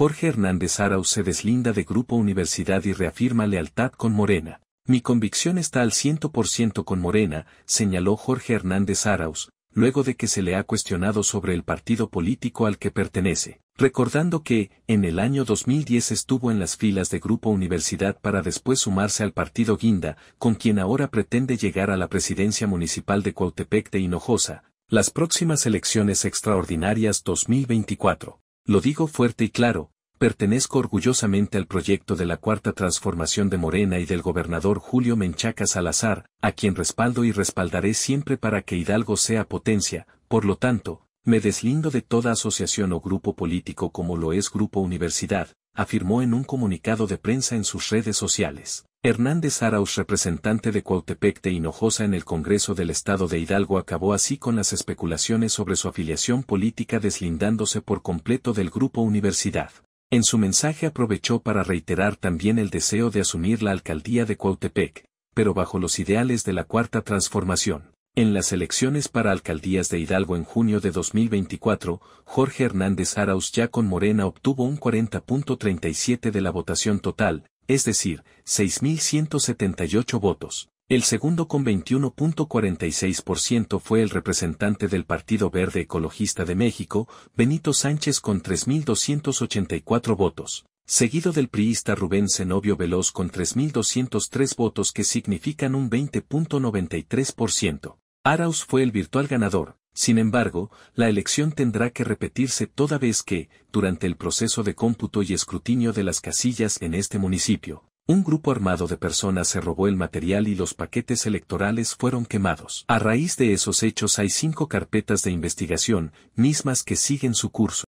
Jorge Hernández Arau se deslinda de Grupo Universidad y reafirma lealtad con Morena. Mi convicción está al 100% con Morena, señaló Jorge Hernández Arauz, luego de que se le ha cuestionado sobre el partido político al que pertenece, recordando que, en el año 2010 estuvo en las filas de Grupo Universidad para después sumarse al partido Guinda, con quien ahora pretende llegar a la presidencia municipal de Cuautepec de Hinojosa, las próximas elecciones extraordinarias 2024. Lo digo fuerte y claro, pertenezco orgullosamente al proyecto de la Cuarta Transformación de Morena y del gobernador Julio Menchaca Salazar, a quien respaldo y respaldaré siempre para que Hidalgo sea potencia, por lo tanto, me deslindo de toda asociación o grupo político como lo es Grupo Universidad, afirmó en un comunicado de prensa en sus redes sociales. Hernández Arauz, representante de Cuautepec de Hinojosa en el Congreso del Estado de Hidalgo, acabó así con las especulaciones sobre su afiliación política deslindándose por completo del Grupo Universidad. En su mensaje aprovechó para reiterar también el deseo de asumir la alcaldía de Cuautepec, pero bajo los ideales de la Cuarta Transformación. En las elecciones para alcaldías de Hidalgo en junio de 2024, Jorge Hernández Arauz ya con Morena obtuvo un 40.37 de la votación total, es decir, 6.178 votos. El segundo con 21.46% fue el representante del Partido Verde Ecologista de México, Benito Sánchez con 3.284 votos, seguido del priista Rubén Zenobio Veloz con 3.203 votos que significan un 20.93%. Arauz fue el virtual ganador. Sin embargo, la elección tendrá que repetirse toda vez que, durante el proceso de cómputo y escrutinio de las casillas en este municipio, un grupo armado de personas se robó el material y los paquetes electorales fueron quemados. A raíz de esos hechos hay cinco carpetas de investigación, mismas que siguen su curso.